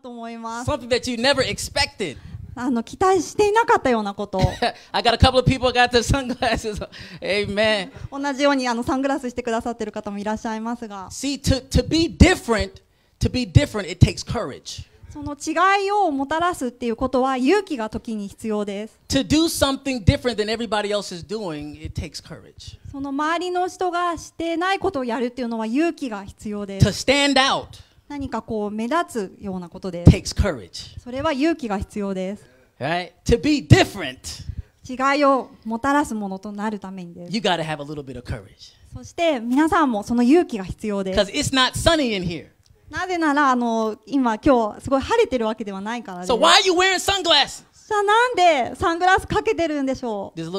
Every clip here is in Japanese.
と思います。That you never あの期待していなかったようなこと。同じようにあのサングラスしてくださっている方もいらっしゃいますが。s e その違いをもたらすっていうことは勇気が時に必要です。その周りの人がしてないことをやるっていうのは勇気が必要です。何かこう目立つようなことです。それは勇気が必要です。Right? 違いをもたらすものとなるためにです。そして皆さんもその勇気が必要です。なぜならあの今今日すごい晴れてるわけではないからです。s あなんでサングラスかけてるんでしょうす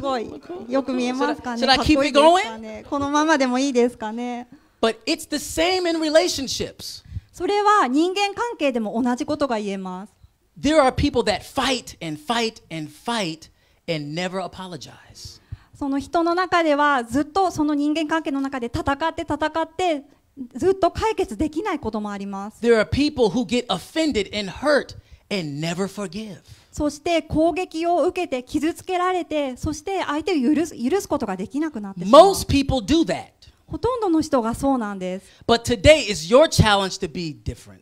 ごい。よく見えますすかねこのままでもいいですかね But it's the same in relationships. それは人間関係でも同じことが言えます。There are people that fight and fight and fight and never apologize. その人の中ではずっとその人間関係の中で戦って戦ってずっと解決できないこともあります。There are people who get offended and hurt and never forgive. そして攻撃を受けて傷つけられてそして相手を許す許すことができなくなってしまう。Most people do that. ほとんどの人がそうなんです。But today is your challenge to be different.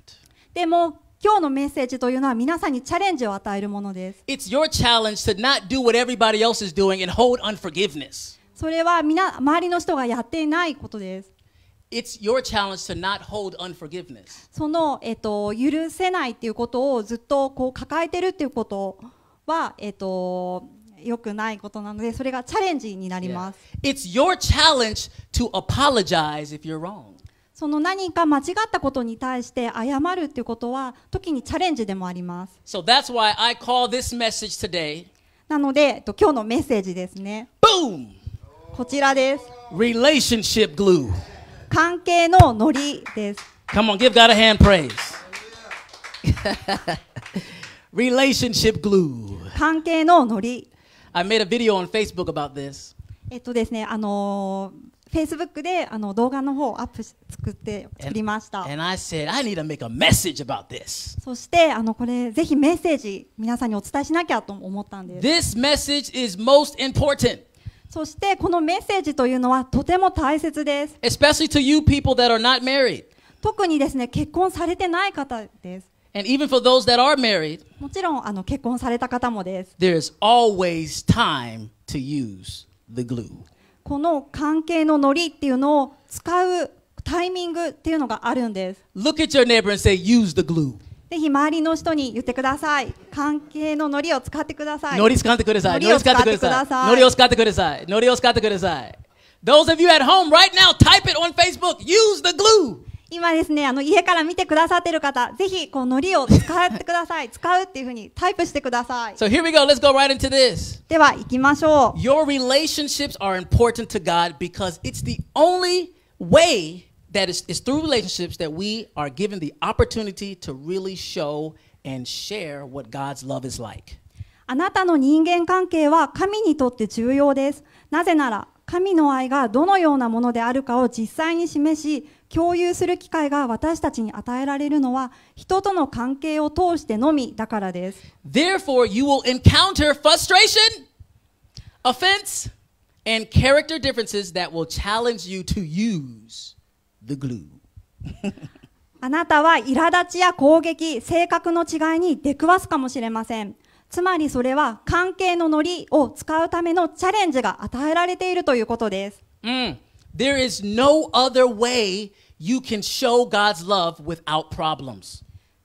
でも今日のメッセージというのは皆さんにチャレンジを与えるものです。It's your challenge to not do what everybody else is doing and hold unforgiveness. それはみな周りの人がやっていないことです。It's your challenge to not hold unforgiveness. その、えっと、許せないっていうことをずっとこう抱えてるっていうことは、えっと、良くないことなので、それがチャレンジになります。It's your challenge to apologize if you're wrong. その何か間違ったことに対して謝るということは、時にチャレンジでもあります。So that's why I call this message today. なので、えっと今日のメッセージですね。Boom! こちらです。Relationship glue. 関係のノリです。Come on, give God a hand praise. Relationship glue. 関係のノリ。I made a video on Facebook about this. えっとですね、あのー、f a c e b o であの動画の方をアップし作って作りました。そしてあのこれぜひメッセージ皆さんにお伝えしなきゃと思ったんです。そしてこのメッセージというのはとても大切です。特にですね結婚されてない方です。And even for those that are married, もちろんあの結婚された方もです。there is always time to use the glue. この関係のノリっていうのを使うタイミングっていうのがあるんです。Look at your neighbor and say, use the glue. ぜひ周りの人に言ってください。関係のノリを使ってください。ノリ使ってください。ノノリリを使使っっててくくだださいさい。ノリを使ってください。ノリを使ってください。Those of you at home right now, type it on Facebook. Use the glue. 今ですね、あの家から見てくださってる方、ぜひこうのりを使ってください。使うっていうふうにタイプしてください。So here we go. Let's go right into this. では行きましょう。Your relationships are important to God because it's the only way that is it's through relationships that we are given the opportunity to really show and share what God's love is like. あなたの人間関係は神にとって重要です。なぜなら神の愛がどのようなものであるかを実際に示し、共有する機会が私たちに与えられるのは人との関係を通してのみだからです。Therefore, you will encounter frustration, offense, and character differences that will challenge you to use the glue. あなたは苛立ちや攻撃、性格の違いに出くわすかもしれません。つまりそれは関係のノリを使うためのチャレンジが与えられているということです。うん。There is no other way you can show God's love without problems.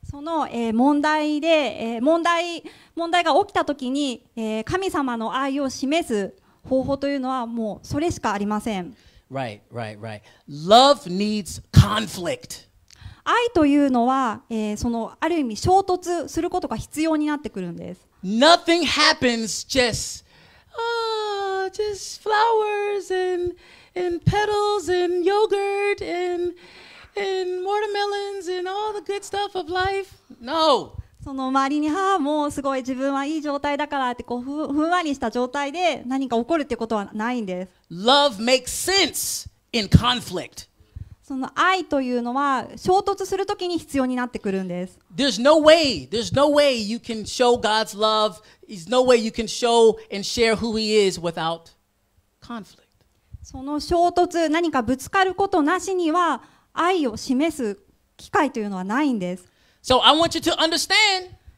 その、えー、問題で、えー、問題問題が起きた時に、えー、神様の愛を示す方法というのはもうそれしかありません。Right, right, right. Love needs conflict. 愛というのは、えー、そのある意味衝突することが必要になってくるんです。Nothing happens just, oh, just flowers and and petals and yogurt and and watermelons and all the good stuff of life. No. その周りに、はあ、もうすごい自分はいい状態だからってこうふふんわりした状態で何か起こるってことはないんです。Love makes sense in conflict. その愛というのは衝突するときに必要になってくるんです。There's no way, there's no way you can show God's love, there's no way you can show and share who He is without conflict. その衝突何かぶつかることなしには愛を示す機会というのはないんです。So I want you to understand.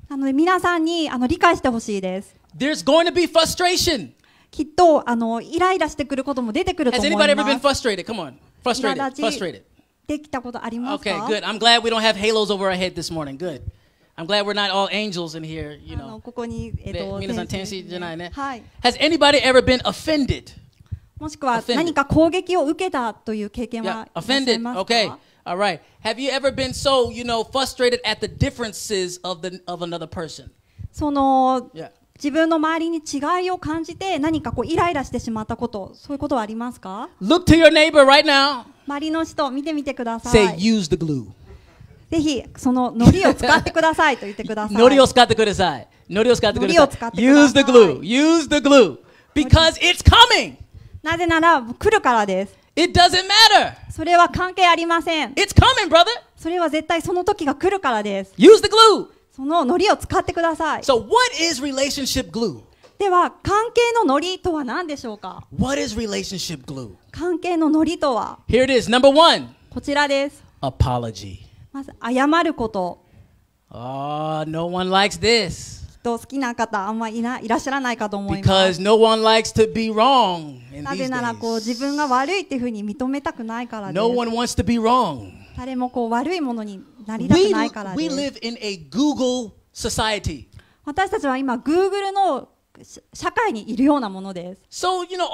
なので皆さんにあの理解してほしいです。There's going to be frustration. きっとあのイライラしてくることも出てくると思います。Has anybody ever been frustrated? Come on. Frustrated. Frustrated. できたことありますか Okay, good. I'm glad we don't have halos over our head this morning. Good. I'm glad we're not all angels in here, you know. ここに、えっと、皆さん天使じゃないね。はい。Has anybody ever been offended? もしくは何か攻撃を受けたという経験は yeah, offended. Okay. All right. Have you ever been so, you know, frustrated at the differences of the of another person? その、yeah. 自分の周りに違いを感じて何かこうイライラしてしまったことそういうことはありますか Look to your neighbor right now. 周りの人見てみてください。Say use the glue. ぜひその糊を使ってくださいと言ってください。糊を使ってください。糊を使ってください。Use the glue. Use the glue. Because it's coming. なぜなら来るからです。It doesn't matter. それは関係ありません。It's coming, brother. それは絶対その時が来るからです。Use the glue. そののりを使ってください。So what is relationship glue? では関係ののりとは何でしょうか What is relationship glue? 関係ののりとは Here it is, number one. こちらです。Apology. まず謝ること。Ah, no one likes this. と好きな方あんまりいいらっしゃらないかと思います。No、なぜならこう自分が悪いっていうふうに認めたくないからです。No、誰もこう悪いものになりたくないからです。私たちは今 Google の社会にいるようなものです。So, you know,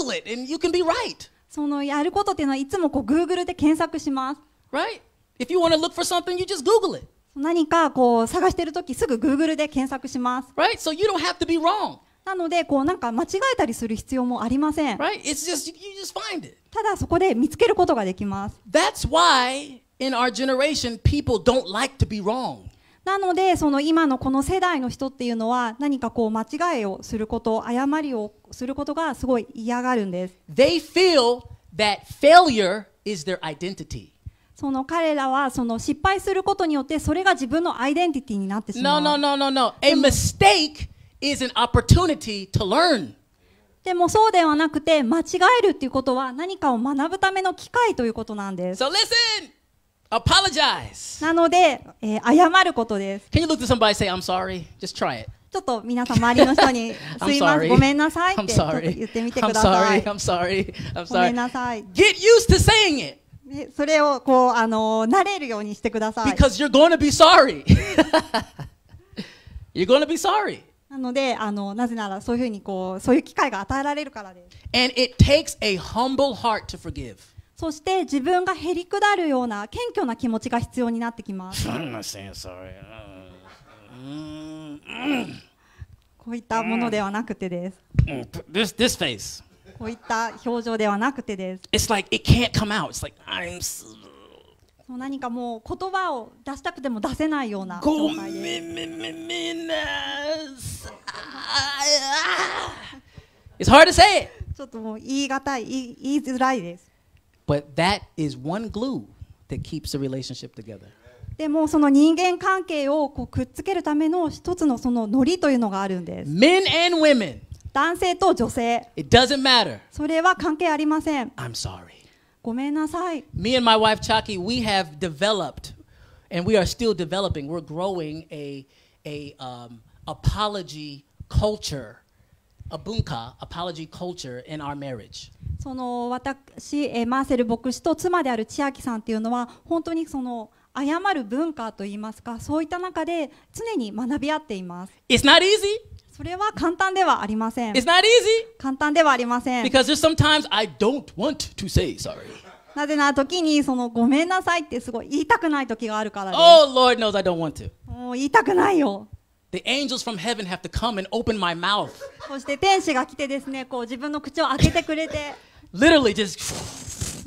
right. そのやることっていうのはいつもこう Google で検索します。Right? If you want to look for something, you just Google it. 何かこう探してるときすぐ Google で検索します。Right? So you don't have to be wrong. なので、こうなんか間違えたりする必要もありません。Right? It's just, you just find it. ただそこで見つけることができます。That's why in our generation people don't like to be wrong. なので、その今のこの世代の人っていうのは何かこう間違いをすること、誤りをすることがすごい嫌がるんです。They feel that failure is their identity. その彼らはその失敗することによってそれが自分のアイデンティティになってしまう。No, no, no, no, no. A mistake is an opportunity to learn. でもそうではなくて間違えるっていうことは何かを学ぶための機会ということなんです。So listen! Apologize! なので、えー、謝ることです。Can you look to somebody and say, I'm sorry? Just try it. ちょっと皆さん周りの人にすいませんごめんなさいって言ってみてください。I'm sorry. I'm sorry. I'm sorry. ごめんなさい。Get used to saying it. それをこうあの慣れるようにしてください。Because you're going to be sorry. you're going to be sorry. なのであのなぜならそういうふうにこうそういう機会が与えられるからです。And it takes a humble heart to forgive. そして自分がへりくだるような謙虚な気持ちが必要になってきます。I'm not saying sorry. こういったものではなくてです。This this face. こういった表情ではなくてです。何かもう言葉を出したくても出せないようなでごめんなす。It's もい難い言い言いづいでその人間関係をこうくっつけるための一つのそのノリというのがあるんです。男性と女性。It doesn't matter. それは関係ありません。I'm sorry. ごめんなさい。Me and my wife Chucky, we have developed, and we are still developing. We're growing a a um, apology culture, a bunka apology culture in our marriage. その私、えー、マーセル牧師と妻である千秋さんっていうのは本当にその謝る文化といいますかそういった中で常に学び合っています。It's not easy. それは簡単ではありません。It's not easy. 簡単ではありません。Because there's sometimes I don't want to say sorry. なぜな時にそのごめんなさいってすごい言いたくない時があるからです。Oh, Lord knows I don't want to. もう言いたくないよ。The angels from heaven have to come and open my mouth. そして天使が来てですね、こう自分の口を開けてくれて。Literally just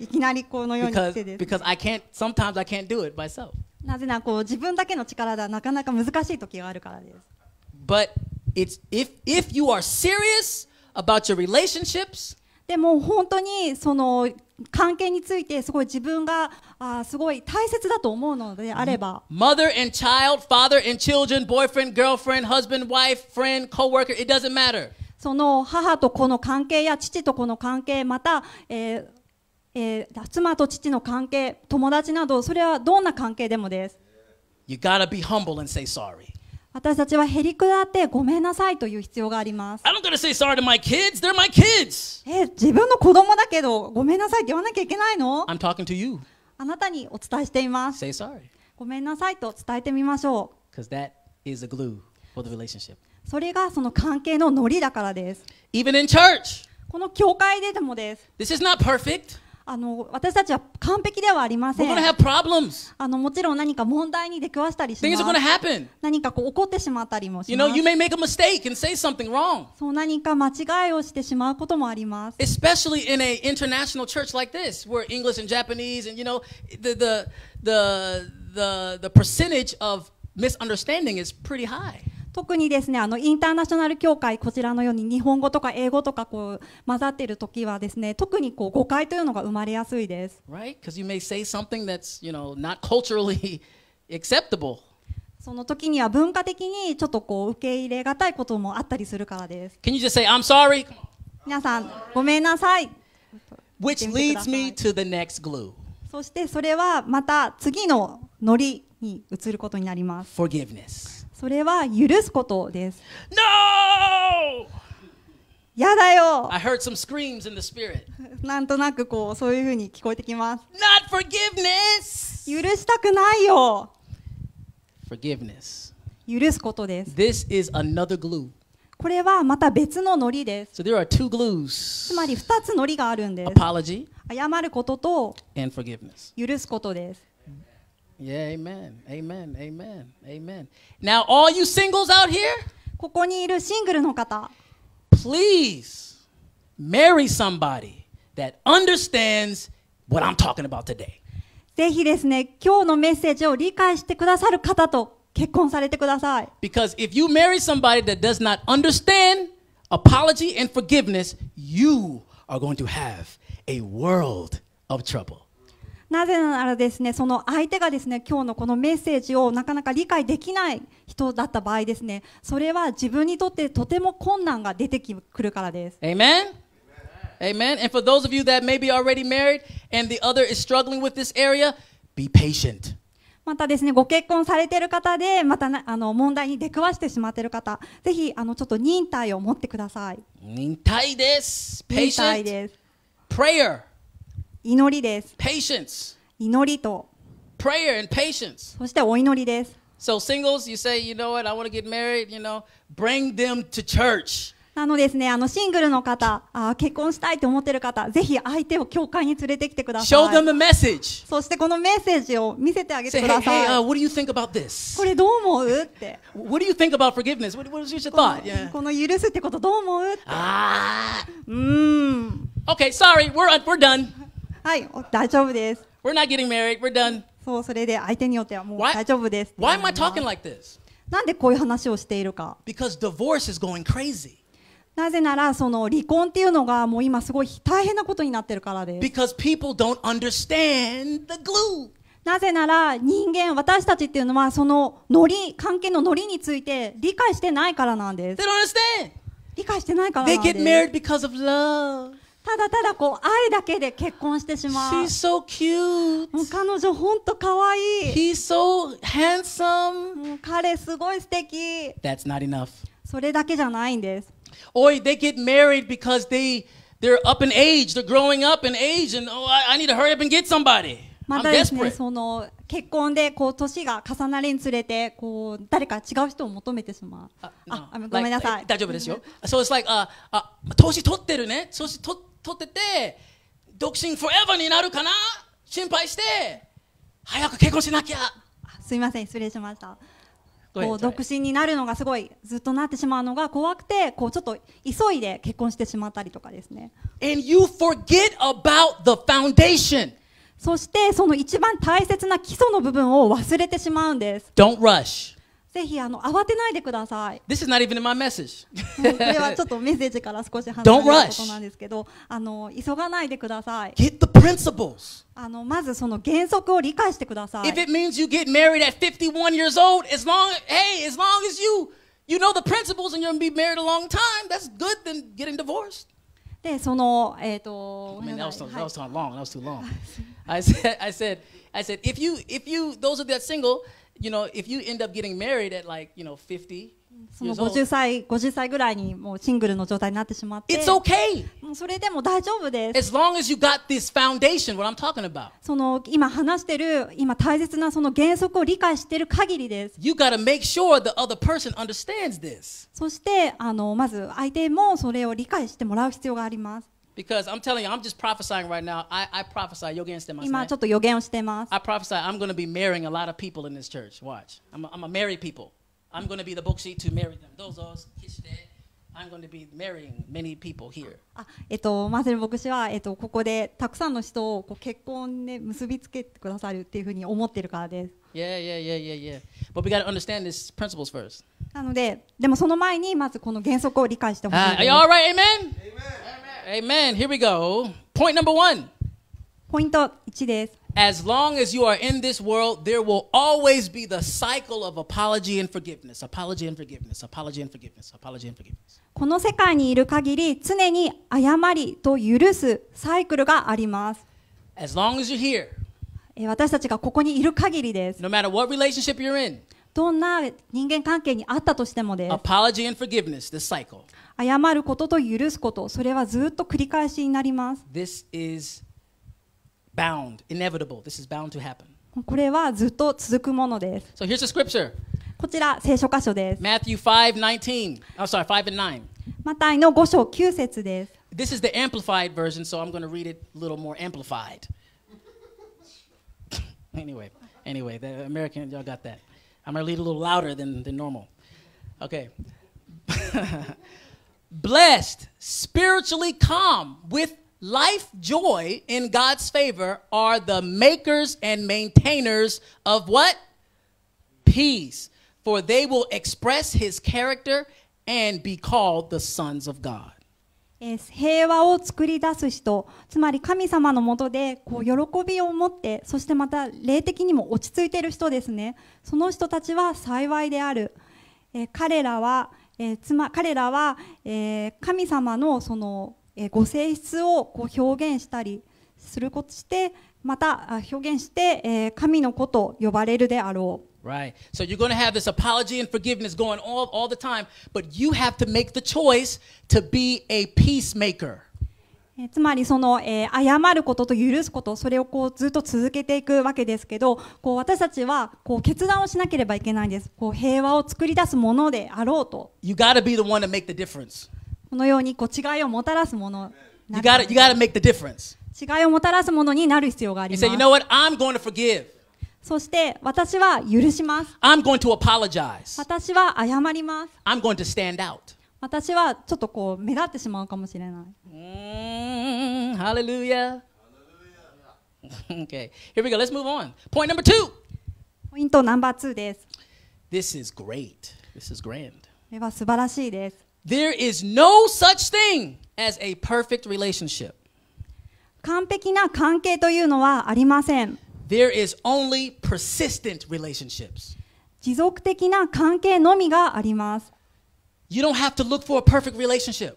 いきなりこのようにしてです。Because, because I can't, sometimes I can't do it myself. なぜならこう自分だけの力ではなかなか難しい時があるからです。But it's if if you are serious about your relationships でも本当にその関係についてすごい自分があすごい大切だと思うのであれば mother and child father and children boyfriend girlfriend husband wife friend coworker it doesn't matter その母と子の関係や父と子の関係また、えーえー、妻と父の関係友達などそれはどんな関係でもです You gotta be humble and say sorry 私たちはヘリクラってごめんなさいという必要があります。自分の子供だけどごめんなさいって言わなきゃいけないのあなたにお伝えしています。ごめんなさいと伝えてみましょう。それがその関係のノリだからです。この教会ででもです。あの私たちは完璧ではありません。あのもちろん何か問題に出くわしたりします。何かこう起こってしまったりもします。You know, you may make a mistake and say something wrong. そう何か間違いをしてしまうこともあります。Especially in an international church like this, where English and Japanese and you know the the the the the percentage of misunderstanding is pretty high. 特にですねあのインターナショナル協会こちらのように日本語とか英語とかこう混ざっている時はですね特にこう誤解というのが生まれやすいです。Right? Because you may say something that's you know not culturally acceptable. その時には文化的にちょっとこう受け入れがたいこともあったりするからです。Can you just say I'm sorry? 皆さんごめんなさい。Which leads me to the next glue. そしてそれはまた次のノリに移ることになります。Forgiveness. それは許すことです。No! やだよ I heard some screams in the spirit. なんとなくこうそういうふうに聞こえてきます。Not forgiveness! 許したくないよ Forgiveness. 許すことです。This is another glue. これはまた別のノリです。So there are two つ glues まり2つノリがあるんです。apology 謝ることと and forgiveness. 許すことです。Yeah, amen. Amen. Amen. Amen. Now, all you singles out here, please marry somebody that understands what I'm talking about today. ぜひですね、今日のメッセージを理解してくださる方と結婚されてください。Because if you marry somebody that does not understand apology and forgiveness, you are going to have a world of trouble. なぜならですね、その相手がですね、今日のこのメッセージをなかなか理解できない人だった場合ですね、それは自分にとってとても困難が出てくるからです。Amen? Amen. And for those of you that may be already married and the other is struggling with this area, be patient. またですね、ご結婚されている方で、またなあの問題に出くわしてしまっている方、ぜひあのちょっと忍耐を持ってください。忍耐です。忍耐です。Prayer. 祈りです。patience, 祈りと、prayer, and patience. そしてお祈りです。So, singles, you say, you know what, I want to get married, you know, bring them to church. なのですね、あのシングルの方、あ結婚したいと思っている方、ぜひ相手を教会に連れてきてくださ Show い them。the message. そしてこのメッセージを見せてあげて Say, く hey, だ hey, さ uh, い。what do you think about this? これどう思うって。What do you think about forgiveness? What, what is your こ thought? の Yeah. この許すってことどう思う Ah. うーん。Okay, sorry, we're, we're done. はい大丈夫です We're not getting married we're done そうそれで相手によってはもう大丈夫です Why am I talking like this? なんでこういう話をしているか Because divorce is going crazy なぜならその離婚っていうのがもう今すごい大変なことになってるからです Because people don't understand the glue なぜなら人間、私たちっていうのはそのノリ、関係のノリについて理解してないからなんです。理解してないからなんです。They get married because of love. ただただこう愛だけで結婚してしまう。She's so cute. もう彼女本当可愛い。He's so handsome. もう彼すごい素敵。That's not enough. それだけじゃないんです。Or they get married because they they're up in age, they're growing up in age, and oh, I, I need to hurry up and get somebody. またですね、その結婚でこう年が重なるにつれてこう誰か違う人を求めてしまう。あ、no. あごめんなさい。大丈夫ですよ。そう、like, uh, uh, 年取ってるね。年取って取ってて独身フォエバーになるかな心配して早く結婚しなきゃすいません失礼しましたこう独身になるのがすごいずっとなってしまうのが怖くてこうちょっと急いで結婚してしまったりとかですね And you forget about the foundation そしてその一番大切な基礎の部分を忘れてしまうんです Don't rush ぜひあの慌てないでください。This is not even in my message. これはちょっとメッセージから少し離れたことなんですけど、あの急がないでください。Get the principles. あのまずその原則を理解してください。If it means you get married at 51 years old, as long hey, as long as you you know the principles and you're gonna be married a long time, that's good than getting divorced. でそのえっ、ー、と。Man, that was that was too long. That was too long. I said I said I said if you if you those of that single you know, if you end up getting married at like, you know, 50, その50歳 ,50 歳ぐらいにもうシングルの状態になってしまって、It's okay. もうそれでも大丈夫です。As long as you got this foundation, what I'm talking about. その今話してる、今大切なその原則を理解している限りです。You gotta make sure the other person understands this. そしてあのまず相手もそれを理解してもらう必要があります。Because I'm telling you, I'm just prophesying right now. I, I prophesy. 予言してます、今ちょっと予言をしてます。I prophesy I'm going to be marrying a lot of people in this church. Watch. I'm going to marry people. I'm going to be the bookseat to marry them. Those 決して。I'm going to be marrying many people here. あ、えっと、マーセル牧師は、えっと、ここでたくさんの人をこう結婚で結びつけてくださるっていうふうに思ってるからです。Yeah, yeah, yeah, yeah, yeah. But we got t a understand these principles first. なので、でもその前にまずこの原則を理解してほしい。Uh, are you alright? Amen? Amen. Amen. Here we go. Point number one. ポイント1です。As long as you are in this world, there will always be the cycle of apology and forgiveness, apology and forgiveness, apology and forgiveness, apology and forgiveness. この世界にいる限り、常に謝りと許すサイクルがあります。As long as you're here, 私たちがここにいる限りです。No matter what relationship you're in, どんな人間関係にあったとしてもです。Apology and forgiveness, this cycle. 謝ることと許すこと、それはずっと繰り返しになります。This is bound, inevitable. This is bound to happen. これはずっと続くものです。So here's the scripture. こちら聖書箇所です。Matthew 5:19. I'm sorry, 5 and 9. マタイの5章9節です。This is the amplified version, so I'm going to read it a little more amplified. anyway, anyway, the American, y'all got that. I'm going to read a little louder than, than normal. Okay. Blessed, spiritually calm, with life joy in God's favor are the makers and maintainers of what? Peace. For they will express his character and be called the sons of God. え平和を作り出す人つまり神様のもとでこう喜びを持ってそしてまた霊的にも落ち着いている人ですねその人たちは幸いである、えー、彼らは、えー、つま彼らは、え神様のその、えご性質をこう表現したりすることしてまた表現して、え神の子と呼ばれるであろう。Right. So you're going to have this apology and forgiveness going all, all the time, but you have to make the choice to be a peacemaker. つまりその、えー、謝ることと許すことそれをこうずっと続けていくわけですけどこう私たちはこう決断をしなければいけないんですこう平和を作り出すものであろうと you gotta be the one to make the difference. このようにこう違いをもたらすもの you gotta, you gotta make the difference. 違いをもたらすものになる必要があります you say, you know what? I'm going to forgive. そして私は許します。I'm going to apologize. 私は謝ります。I'm going to stand out. 私はちょっとこう目立ってしまうかもしれない。ハレルヤ。Okay, here we go. Let's move on. Point number two. ポイントナンバー2です。This is great. This is grand. これは素晴らしいです。There is no such thing as a perfect relationship. 完璧な関係というのはありません。There is only persistent relationships. 持続的な関係のみがあります。You don't have to look for a perfect relationship.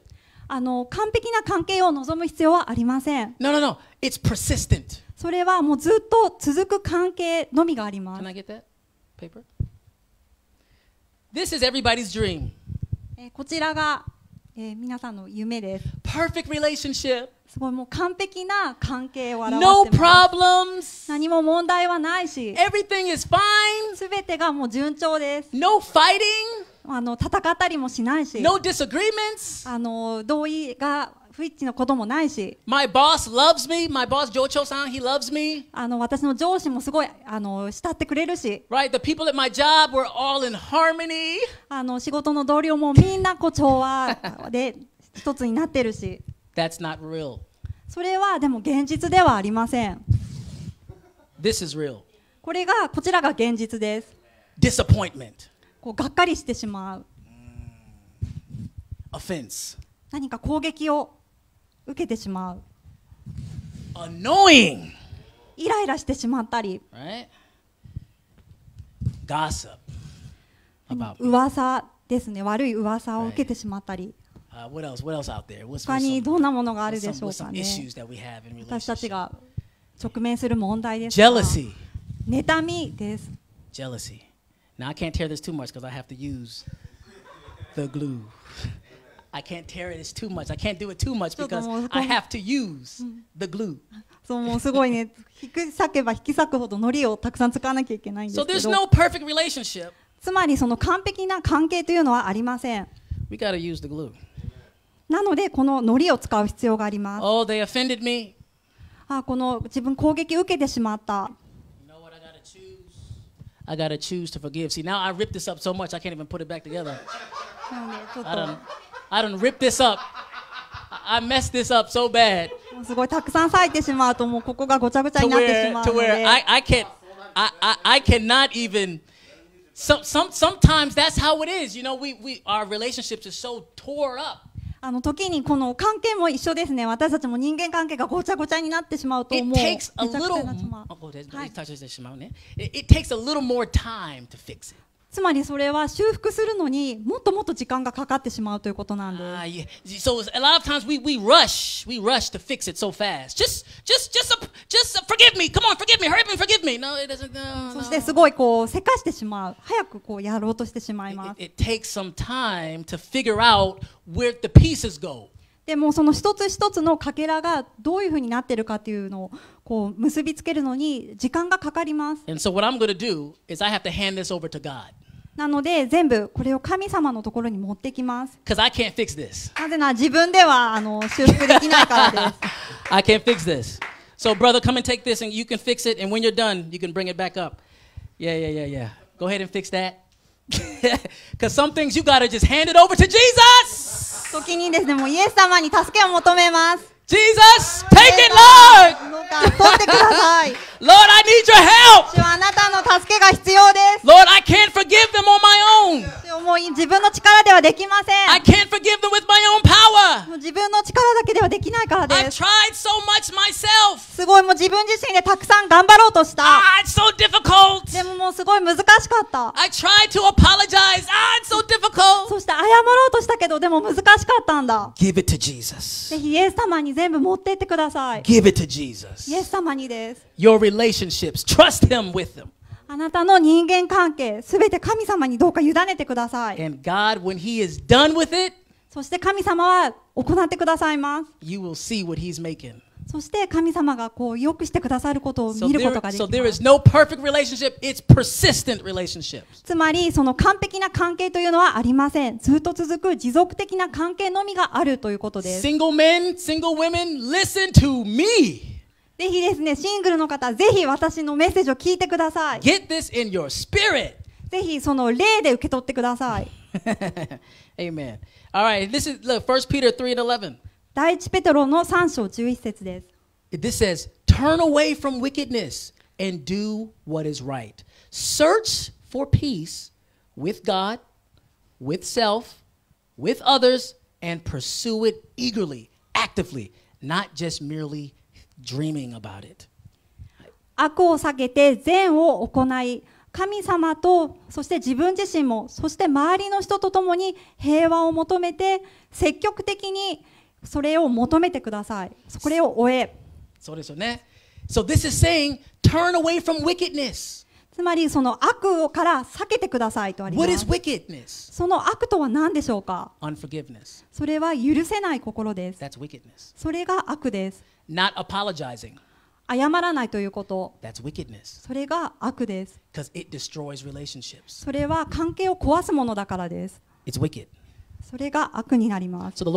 あの完璧な関係を望む必要はありません。No, no, no. It's persistent. それはもうずっと続く関係のみがあります。Can I get that paper? This is everybody's dream. こちらがえー、皆さんの夢です。Perfect relationship. すごいもう完璧な関係を表してます。No problems. 何も問題はないし。Everything is fine. すべてがもう順調です。No fighting. あの戦ったりもしないし。No disagreements. あの同意が不一致のこともないし。My boss loves me. My boss, Joe Cho さん he loves me. あの私の上司もすごいあの慕ってくれるし。Right, the people at my job were all in harmony. あの仕事の同僚もみんなこう調和で一つになってるし。That's not real. それはでも現実ではありません。This is real. これがこちらが現実です。Disappointment. こうがっかりしてしまう。Offense. 何か攻撃を。受けてしまう annoying イライラしてしまったり right gossip about 噂ですね悪い噂を受けてしまったり、u what else what else out there what's 他にどんなものがあるでしょうかね issues that we have in 私たち relationship が直面する問題です jealousy 妬みです jealousy now I can't tear this too much because I have to use the glue I can't tear it, it's too much. I can't do it too much because I have to use the glue. そうもうすごいね、引き裂けば引き裂くほど糊をたくさん使わなきゃいけないんですけど。So、no、perfect relationship. つまりその完璧な関係というのはありません。We gotta use the glue. なのでこの糊を使う必要があります。Oh, they offended me. あこの自分攻撃を受けてしまった。I gotta choose to forgive. See, now I ripped this up so much I can't even put it back together. I don't, I don't rip this up. I messed this up so bad. すごいたくさん割いてしまうともうここがごちゃごちゃになってしまうので。To where, to where I, I can't, I, I, I cannot even. Some, some, sometimes that's how it is. You know, we, we, our relationships are so tore up. あの時にこの関係も一緒ですね。私たちも人間関係がごちゃごちゃになってしまうと思う。It takes a little, はい、it takes a little more time to fix it. つまりそれは修復するのにもっともっと時間がかかってしまうということなんです。そしてすごいこうせかしてしまう。早くこうやろうとしてしまいます。でもその一つ一つのかけらがどういうふうになってるかっていうのを。こう結びつけるのに時間がかかります。なので全部これを神様のところに持ってきます。なぜなら自分ではあの修復できないからです。I can't fix this. So brother, come and take this and you can fix it and when you're done, you can bring it back up. Yeah, yeah, yeah, yeah. Go ahead and fix that. Because some things you gotta just hand it over to Jesus! 時にですね、もうイエス様に助けを求めます。Jesus, take it, Lord! 取ってください。Lord, I need your help! 主はあなたの助けが必要です。Lord, I can't forgive them on my own! 主もう自分の力ではできません。I can't forgive them with my own power! もう自分の力だけではできないからです。I've tried so much myself! すごい、もう自分自身でたくさん頑張ろうとした。Ah, it's so difficult! でももうすごい難しかった。I tried to apologize! Ah, it's so difficult! そして謝ろうとしたけど、でも難しかったんだ。Give it to Jesus! ぜひイエス様に全部持ってってください。Give it to Jesus. イエス様にです。Your relationships, trust Him with them. あなたの人間関係、すべて神様にどうか委ねてください。And God, when He is done with it, そして神様は行ってくださいます。You will see what He's making. そして神様がこう良くしてくださることを見ることができます。So、there, so、r e o つまりその完璧な関係というのはありません。ずっと続く持続的な関係のみがあるということです。Single men, single women, listen to me! ぜひですね、シングルの方、ぜひ私のメッセージを聞いてください。Get this in your spirit! ぜひその例で受け取ってください。Amen. Alright, this is, Peter 3 and 11. 第一ペトロの3章11節です。This says, Turn away from wickedness and do what is right. Search for peace with God, with self, with others, and pursue it eagerly, actively, not just merely dreaming about it. 悪を避けて善を行い、神様と、そして自分自身も、そして周りの人と共に平和を求めて、積極的にそれを求めてください。それを追え。そうですよね。So this is saying, turn away from wickedness. つまりその悪から避けてくださいとあります。What is wickedness? その悪とは何でしょうか Unforgiveness. それは許せない心です。That's wickedness. それが悪です。Not apologizing. 謝らないということ。That's wickedness. それが悪です。It destroys relationships. それは関係を壊すものだからです。It's wicked. それが悪になります。な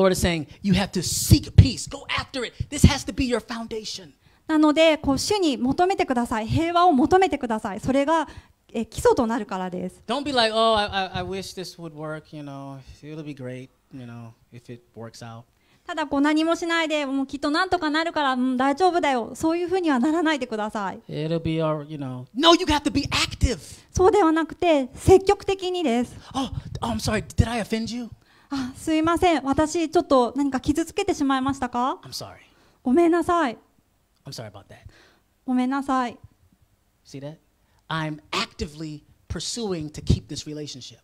のでこう、主に求めてください。平和を求めてください。それが基礎となるからです。ただこう何もしないで、もうきっと何とかなるから、うん、大丈夫だよ、そういうふうにはならないでください。そうではなくて、積極的にです。Oh, oh, I'm sorry. Did I offend you? あすいません私ちょっと何か傷つけてしまいましたか I'm sorry. ごめんなさい I'm sorry about that. ごめんなさい See that? I'm actively pursuing to keep this relationship.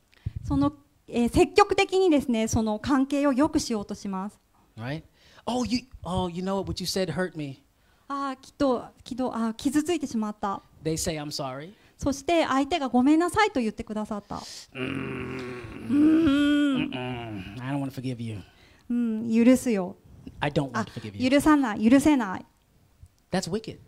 その、えー、積極的にですねその関係を良くしようとします Right? Oh, you, oh, you know what? What you said hurt me. ああきっときっとあー傷ついてしまった They say I'm sorry. そして相手がごめんなさいと言ってくださった。うん。I don't want to forgive you. うん、許すよ。I don't want to forgive you. 許さない、許せない。That's wicked.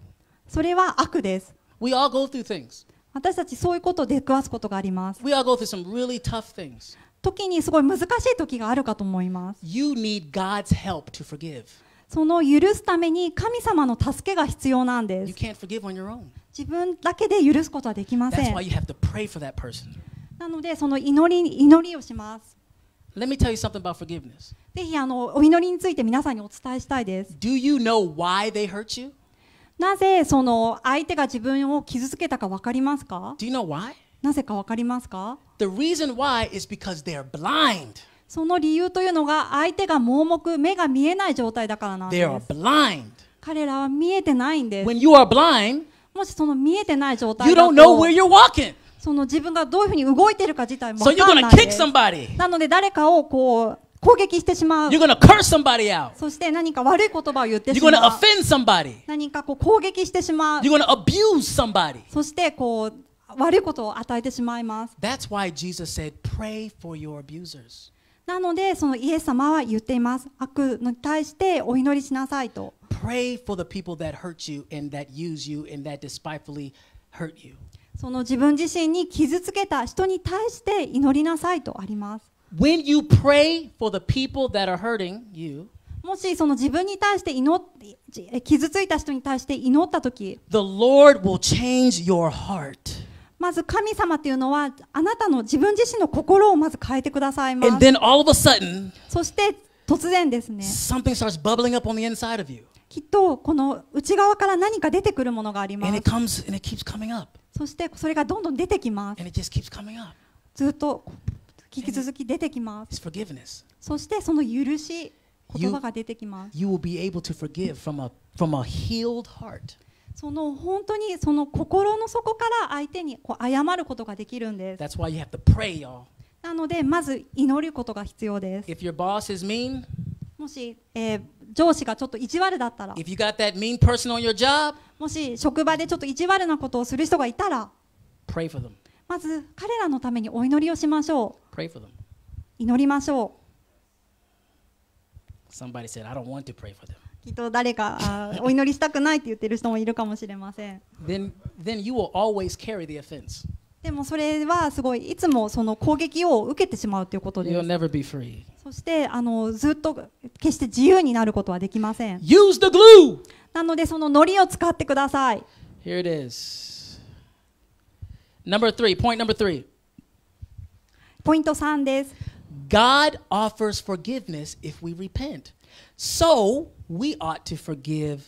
それは悪です。We all go through things. 私たちそういうことを出くわすことがあります。We all go through some really tough things. 時にすごい難しい時があるかと思います。You need God's help to forgive. その許すために神様の助けが必要なんです。自分だけで許すことはできません。なので、その祈り祈りをします。Let me tell you something about forgiveness. ぜひあのお祈りについて皆さんにお伝えしたいです。Do you know why they hurt you? なぜその相手が自分を傷つけたか分かりますか Do you know why? なぜか分かりますか The reason why is because they're blind. その理由というのが相手が盲目、目が見えない状態だからなんです。They are blind. 彼らは見えてないんです。When you are blind, もしその見えてない状態だと you don't know where you're walking. その自分がどういうふうに動いてるか自体も分からないです。So、なので誰かをこう攻撃してしまう。Curse out. そして何か悪い言葉を言ってしまう。何かこう攻撃してしまう。Abuse そしてこう悪いことを与えてしまいます。That's why Jesus said, Pray for your a b u s e r なのでそのイエス様は言っています悪のに対してお祈りしなさいと Pray for the people that hurt you and that use you and that despitefully hurt you その自分自身に傷つけた人に対して祈りなさいとあります When you pray for the people that are hurting you もしその自分に対して祈っ傷ついた人に対して祈ったとき、The Lord will change your heart. まず神様というのはあなたの自分自身の心をまず変えてくださいまそして突然ですねきっとこの内側から何か出てくるものがありますそしてそれがどんどん出てきますずっと引き続き出てきますそしてその許し言葉が出てきますその本当にその心の底から相手にこう謝ることができるんです。なのでまず祈ることが必要です。もし、えー、上司がちょっと意地悪だったら、もし職場でちょっと意地悪なことをする人がいたら、まず彼らのためにお祈りをしましょう。祈りましょう。Somebody said, I don't want to pray for them. きっと誰かお祈りしたくないって言ってる人もいるかもしれません。then, then you will always carry the offense. でもそれはすごいいつもその攻撃を受けてしまうということです。You'll never be free. そしてあのずっと決して自由になることはできません。Use the glue! なのでその糊を使ってください。Here it is. Number three, point number three. ポイント3です。God offers forgiveness if we repent. So we ought to forgive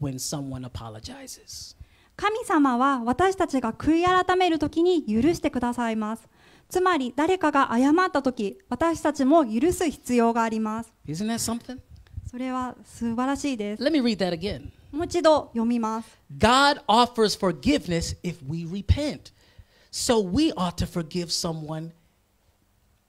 when someone apologizes. 神様は私たちが悔い改めるときに許してくださいます。つまり誰かが謝ったとき、私たちも許す必要があります。Isn't that something? それは素晴らしいです。Let me read that again. もう一度読みます。God offers forgiveness if we repent. So we ought to forgive someone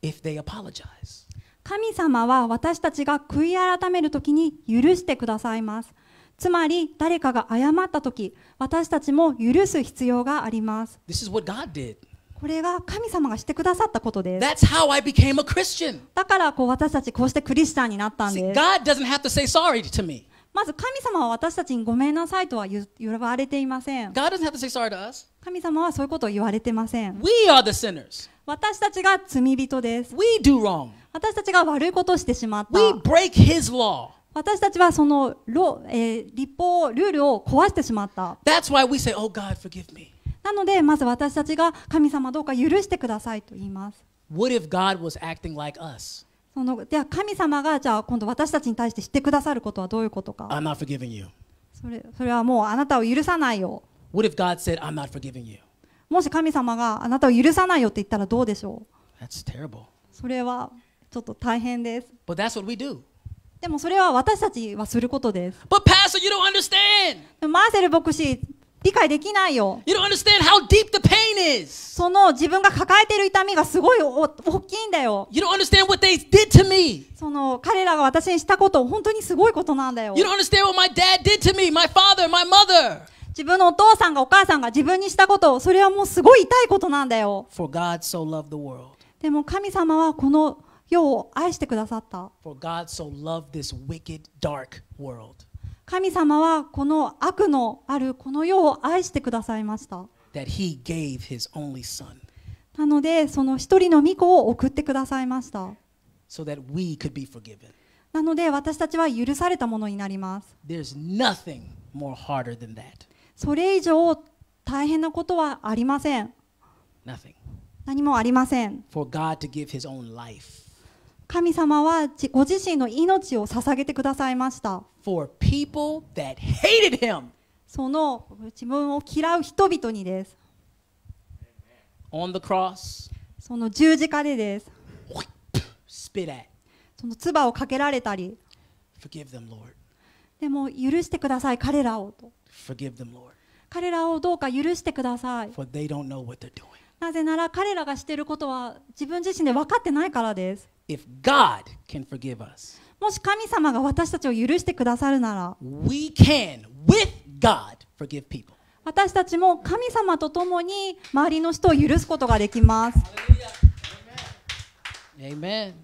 if they apologize. 神様は私たちが悔い改める時に許してくださいますつまり誰かが謝った時私たちも許す必要があります This is what God did. これが神様がしてくださったことです。That's how I became a Christian. だからこう私たちこうしてクリスチャンになったんです。See, God doesn't have to say sorry to me. まず神様は私たちにごめんなさいとは言言われていません。神様はそういうこと言われていません。We are the sinners. 私たちが罪人です。We do w r o n 私たちが悪いことをしてしまった。We break his law. 私たちはその、え立法、ルールを壊してしまった。That's why we say, oh、God, forgive me. なので、まず私たちが神様どうか許してくださいと言います。そのでは神様がじゃあ今度私たちに対してしてくださることはどういうことか I'm not forgiving you. それそれはもうあなたを許さないよ What if God said, I'm not forgiving you? もし神様があなたを許さないよって言ったらどうでしょう That's terrible. それはちょっと大変です But that's what we do. でもそれは私たちはすることです。But Pastor, you don't understand. マーセル牧師、理解できないよ。You don't understand how deep the pain is. その自分が抱えている痛みがすごいお大きいんだよ。You don't understand what they did to me. その彼らが私にしたこと、本当にすごいことなんだよ。You don't understand what my dad did to me, my father, my mother. 自分のお父さんがお母さんが自分にしたこと、それはもうすごい痛いことなんだよ。For God so loved the world. でも神様はこの世を愛してくださった。For God so loved this wicked, dark world. 神様はこの悪のあるこの世を愛してくださいました。That he gave his only son. なので、その一人の御子を送ってくださいました。So、that we could be forgiven. なので、私たちは許されたものになります。There's nothing more harder than that. それ以上大変なことはありません。Nothing. 何もありません。For God to give his own life. 神様はご自身の命を捧げてくださいました。For people that hated him. その自分を嫌う人々にです。On the cross. その十字架でです。Spit at. その唾をかけられたり。Forgive them, Lord. でも許してください、彼らをと。Forgive them, Lord. 彼らをどうか許してください。For they don't know what they're doing. なぜなら彼らがしていることは自分自身で分かってないからです。If God can forgive us, もし神様が私たちを許してくださるなら we can, with God, forgive people. 私たちも神様と共に周りの人を許すことができます。Amen.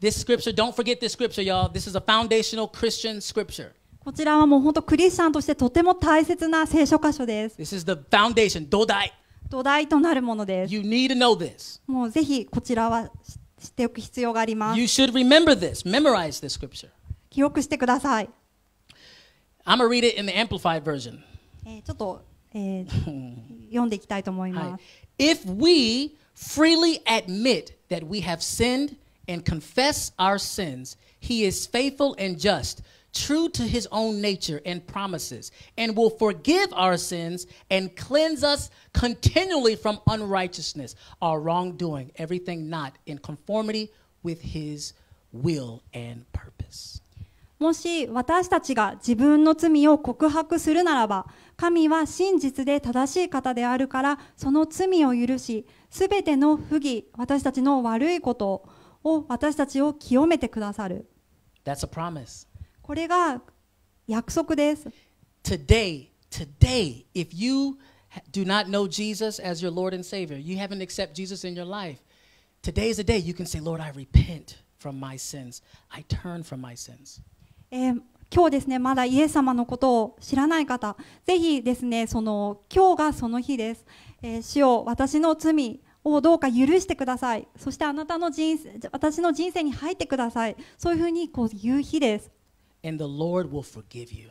This scripture, don't forget this scripture, y'all. This is a foundational Christian scripture. こちらはもう本当クリスチャンとしてとても大切な聖書箇所です。This is the foundation, 土台。土台となるものです。You need to know this. もうぜひこちらは知っておく必要があります。You should remember this. Memorize this scripture. 記憶してください。I'm gonna read it in the amplified version. えちょっと、えー、読んでいきたいと思います。はい、If we freely admit that we have sinned and confess our sins, He is faithful and just true to his own nature and promises, and will forgive our sins and cleanse us continually from unrighteousness, our wrongdoing, everything not in conformity with his will and purpose. もし私たちが自分の罪を告白するならば、神は真実で正しい方であるから、その罪を許し、すべての不義、私たちの悪いことを私たちを清めてくださる。That's a promise. これが約束です。Today, today, if you do not know Jesus as your Lord and Savior, you haven't accepted Jesus in your life, today is the day you can say, Lord, I repent from my sins. I turn from my sins. えー今日ですね、まだイエス様のことを知らない方、ぜひですね、その今日がその日です。えー、主を私の罪をどうか許してください。そしてあなたの人生、私の人生に入ってください。そういうふうにこう言う日です。and the Lord will forgive you.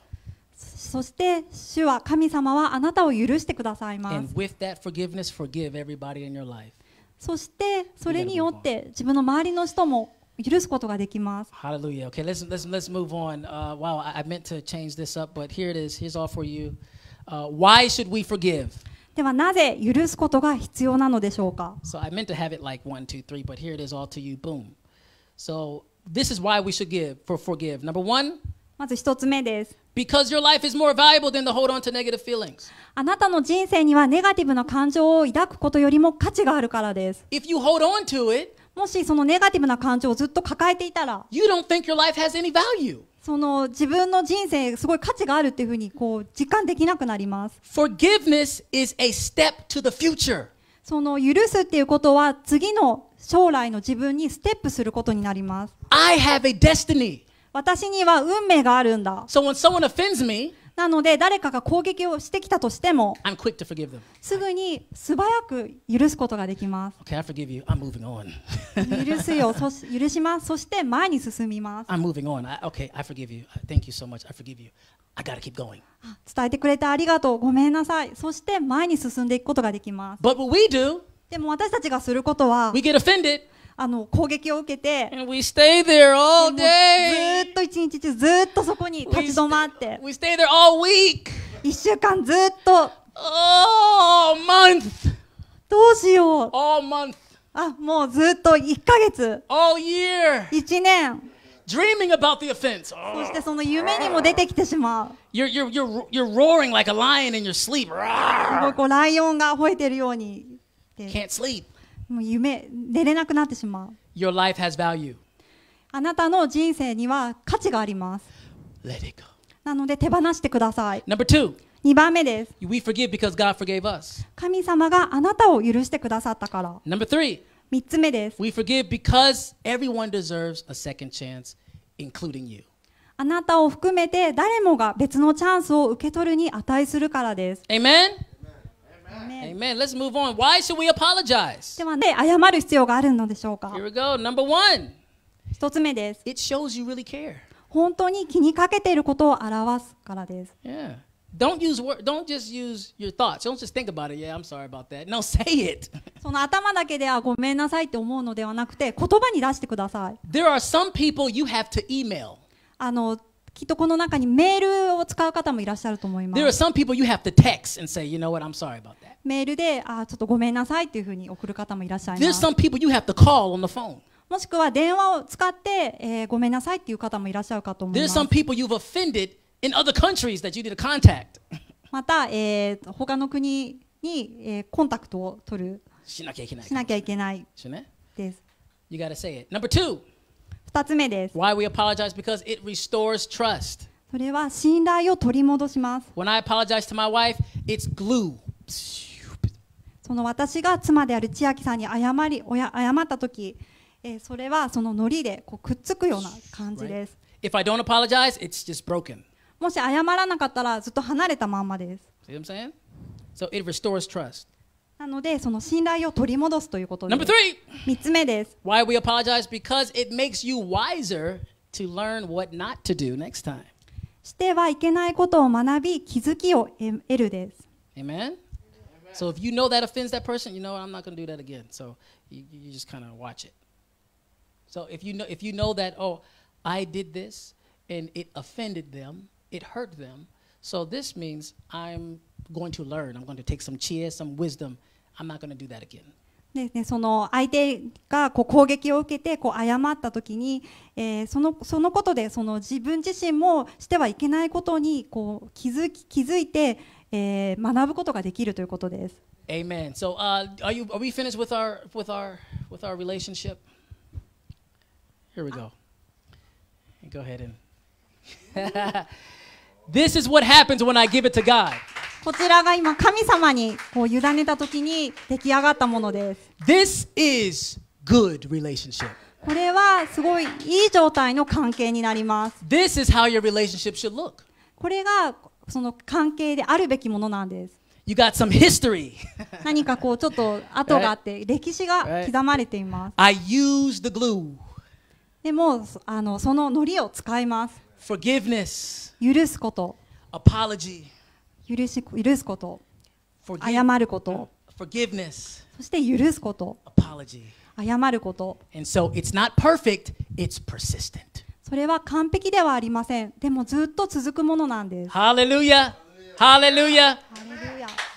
そして主は神様はあなたを許してくださいます。Forgive そしてそれによって自分の周りの人も許すことができます。Hallelujah. Okay, let's, let's, let's move on.、Uh, wow, I meant to change this up, but here it is. Here's all for you.、Uh, why should we forgive? ではなぜ許すことが必要なのでしょうか So I meant to have it like one, two, three, but here it is all to you. Boom. So This is why we should give for forgive. Number one, まず一つ目です。Because your life is more valuable than to hold on to negative feelings. あなたの人生にはネガティブな感情を抱くことよりも価値があるからです。If you hold on to it, もしそのネガティブな感情をずっと抱えていたら、you don't think your life has any value. その自分の人生すごい価値があるっていうふうにこう実感できなくなります。Forgiveness is a step to the future. その許すっていうことは次の将来の自分にステップすることになります。I have a destiny. 私には運命があるんだ。So when someone offends me, なので誰かが攻撃をしてきたとしても I'm quick to forgive them. すぐに素早く許すことができます。Okay, I forgive you. I'm moving on. 許すよそし、許します。そして前に進みます。I'm moving on. I, okay, I forgive you. Thank you so much. I forgive you. I gotta keep going. 伝えてくれてありがとう。ごめんなさい。そして前に進んでいくことができます。But what we do, でも私たちがすることは、we get offended. あの攻撃を受けて、ずっと一日中ずっとそこに立ち止まって、we stay there all week. 1週間ずっと、oh, month. どうしよう。All month. あ、もうずっと1ヶ月。All year. 1年。dreaming about the offense. そしてその夢にも出てきてしまう。You're, you're, you're, you're roaring like a lion in your sleep. すごいこうライオンが吠えてるように。Can't sleep. もう夢、寝れなくなってしまう。Your life has value. あなたの人生には価値があります。Let it go. なので手放してください。Number two. 2番目です。We forgive because God forgave us. 神様があなたを許してくださったから。Number three. 3つ目です。We forgive because everyone deserves a second chance, including you. あなたを含めて誰もが別のチャンスを受け取るに値するからです。Amen? Amen. Let's move on. Why should we apologize? ではね、謝る必要があるのでしょうか Here we go. Number one. 一つ目です。It shows you really care. 本当に気にかけていることを表すからです。y e Don't use word, don't just use your t h o u g h t Don't just think about it. Yeah, I'm sorry about that. No, say it. その頭だけではごめんなさいって思うのではなくて、言葉に出してください。There are some people you have to email. あのきっとこの中にメールを使う方もいらっしゃると思います。There are some people you have to text and say, you know what, I'm sorry about that. メールで、あ、ちょっとごめんなさいっていうふうに送る方もいらっしゃいます。There's some people you have to call on the phone. もしくは電話を使って、えー、ごめんなさいっていう方もいらっしゃるかと思います。There's some people you've offended in other countries that you need to contact. また、えー、他の国に、えー、コンタクトを取る。しなきゃいけない。しなきゃいけない。です。You gotta say it. Number two. 2つ目です。Why we apologize? Because it restores trust. それは信頼を取り戻します。When I apologize to my wife, it's glue. その私が妻である千秋さんに謝り、おや謝った時、えー、それはそのノリでこうくっつくような感じです。Right? If I don't apologize, it's just broken. もし謝らなかったらずっと離れたまんまです。See what I'm saying? So it restores trust. なので、その信頼を取り戻すということです。3! つ目です。Why we apologize? Because it makes you wiser to learn what not to do next time. してはいけないことを学び、気づきを得るです。Amen? So if you know that offends that person, you know I'm not going to do that again. So you, you just kind of watch it. So if you know if you know that oh I did this and it offended them, it hurt them. So this means I'm going to learn. I'm going to take some cheer, some wisdom I'm not going do that again. ですね、その相手がこう攻撃を受けてこう誤った時に、えー、そのそのことでその自分自身もしてはいけないことにこう気づき気づいて、えー、学ぶことができるということです。Amen. So,、uh, are you are we finished with our with our with our relationship? Here we go. Go ahead and. This is what happens when I give it to God. こちらが今神様にこう委ねた時に出来上がったものです。This is good relationship. これはすごいいい状態の関係になります。This is how your relationship should look. これがその関係であるべきものなんです。You got some history. 何かこうちょっと後があって歴史が刻まれています。I use the glue. でもあのその糊を使います。Forgiveness. 許すこと。Apology. 許し許すこと、謝ること、そして許すこと、謝ること。それは完璧ではありません。でもずっと続くものなんです。ハレルヤ Hallelujah.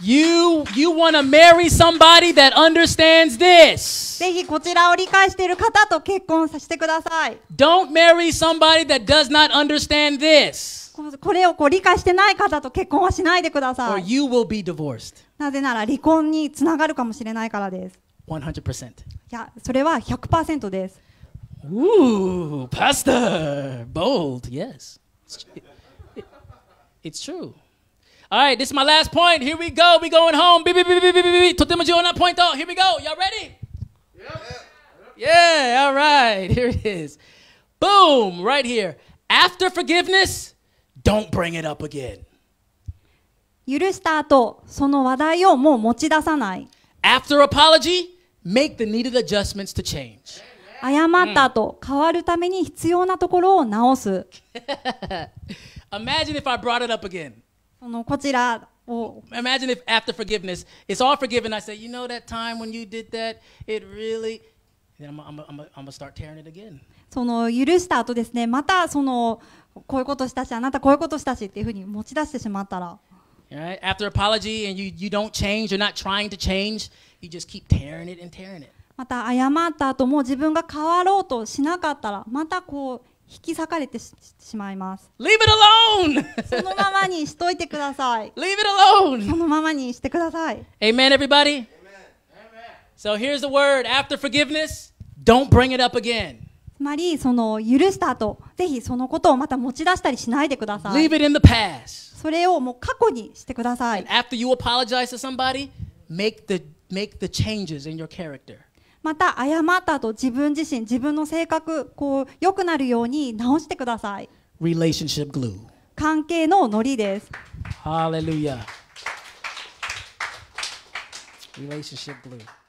You, you want to marry somebody that understands this. ぜひこちらを理解している方と結婚させてください。Don't marry somebody that does not understand this. これをこう理解してない方と結婚はしないでください。なぜなら離婚につながるかもしれないからです。100%. いや、それは100%です。Ooh, pastor, b o l Yes. It's, t it's true. All right, this is my last point. Here we go. We going home. Beep, beep, beep, beep, beep, beep. Totemos llegando al point out. Here we go. Y'all ready? Yep. Yeah, all right. Here it is. Boom, right here. After forgiveness, don't bring it up again. 許した後、その話題をもう持ち出さない。After apology, make the needed adjustments to change. 謝った後、変わるために必要なところを直す。Imagine if I brought it up again. そのこちらを Imagine if after forgiveness, it's all forgiven. I say, you know that time when you did that, it really. Then I'm, I'm, I'm, I'm gonna start tearing it again. その許した後ですね、またそのこういうことしたし、あなたこういうことしたしっていうふうに持ち出してしまったら。Right? After apology and you, you don't change, you're not trying to change, you just keep tearing it and tearing it. また謝った後も自分が変わろうとしなかったら、またこう。引き裂かれてしまいます。Leave it alone! そのままにしといてください。Leave it alone! そのままにしてください。Amen, everybody? Amen. So here's the word after forgiveness, don't bring it up again. つまり、その許した後、ぜひそのことをまた持ち出したりしないでください。Leave it in the past. それをもう過去にしてください。And after you apologize to somebody, make the, make the changes in your character. また謝った後自分自身自分の性格こう良くなるように直してください relationship glue 関係のノリです hallelujah relationship glue